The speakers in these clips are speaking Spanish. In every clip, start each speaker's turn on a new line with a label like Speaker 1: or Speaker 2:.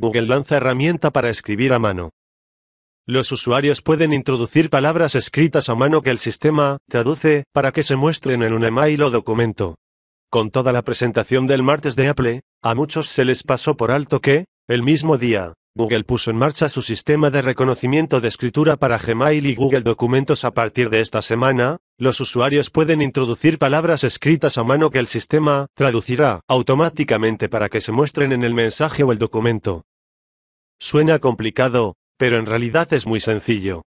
Speaker 1: Google lanza herramienta para escribir a mano. Los usuarios pueden introducir palabras escritas a mano que el sistema traduce para que se muestren en un email o documento. Con toda la presentación del martes de Apple, a muchos se les pasó por alto que, el mismo día, Google puso en marcha su sistema de reconocimiento de escritura para Gmail y Google Documentos a partir de esta semana, los usuarios pueden introducir palabras escritas a mano que el sistema traducirá automáticamente para que se muestren en el mensaje o el documento. Suena complicado, pero en realidad es muy sencillo.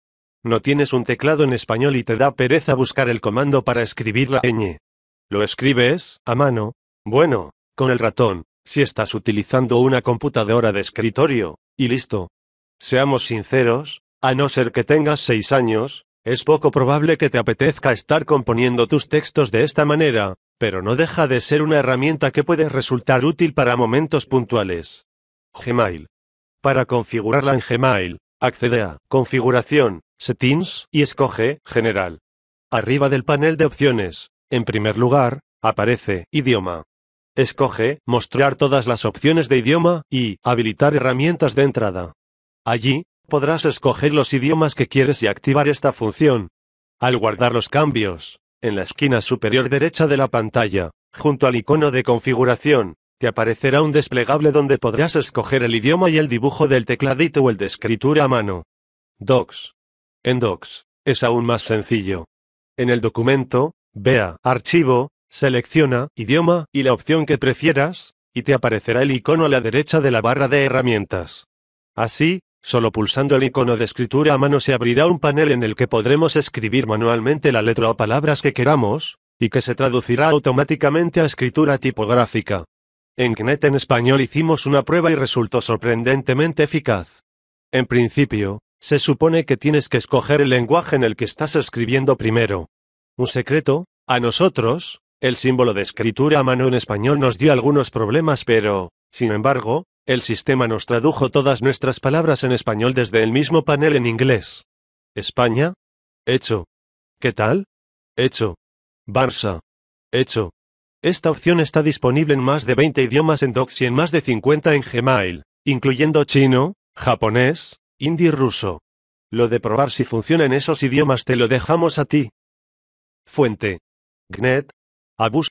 Speaker 1: No tienes un teclado en español y te da pereza buscar el comando para escribir la ñ. ¿Lo escribes, a mano? Bueno, con el ratón, si estás utilizando una computadora de escritorio, y listo. Seamos sinceros, a no ser que tengas seis años, es poco probable que te apetezca estar componiendo tus textos de esta manera, pero no deja de ser una herramienta que puede resultar útil para momentos puntuales. Gmail. Para configurarla en Gmail, accede a Configuración, Settings y escoge General. Arriba del panel de opciones, en primer lugar, aparece Idioma. Escoge Mostrar todas las opciones de idioma y Habilitar herramientas de entrada. Allí, podrás escoger los idiomas que quieres y activar esta función. Al guardar los cambios, en la esquina superior derecha de la pantalla, junto al icono de configuración, te aparecerá un desplegable donde podrás escoger el idioma y el dibujo del tecladito o el de escritura a mano. Docs. En Docs, es aún más sencillo. En el documento, vea Archivo, selecciona Idioma y la opción que prefieras, y te aparecerá el icono a la derecha de la barra de herramientas. Así, solo pulsando el icono de escritura a mano se abrirá un panel en el que podremos escribir manualmente la letra o palabras que queramos, y que se traducirá automáticamente a escritura tipográfica. En Gnet en español hicimos una prueba y resultó sorprendentemente eficaz. En principio, se supone que tienes que escoger el lenguaje en el que estás escribiendo primero. Un secreto, a nosotros, el símbolo de escritura a mano en español nos dio algunos problemas, pero, sin embargo, el sistema nos tradujo todas nuestras palabras en español desde el mismo panel en inglés. España. Hecho. ¿Qué tal? Hecho. Barça. Hecho. Esta opción está disponible en más de 20 idiomas en Docs y en más de 50 en Gmail, incluyendo chino, japonés, hindi y ruso. Lo de probar si funciona en esos idiomas te lo dejamos a ti. Fuente. GNET. Abus.